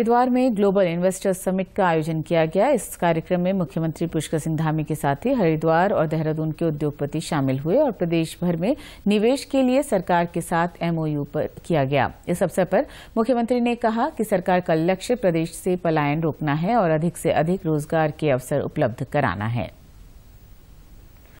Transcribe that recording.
हरिद्वार में global investors summit का आयोजन किया गया इस कार्यक्रम में मुख्यमंत्री पुष्कर सिंह धामी के साथ ही हरिद्वार और देहरादून के उद्योगपति शामिल हुए और प्रदेश भर में निवेश के लिए सरकार के साथ एमओयू पर किया गया इस अवसर पर मुख्यमंत्री ने कहा कि सरकार का लक्ष्य प्रदेश से पलायन रोकना है और अधिक से अधिक रोजगार के अवसर उपलब्ध कराना है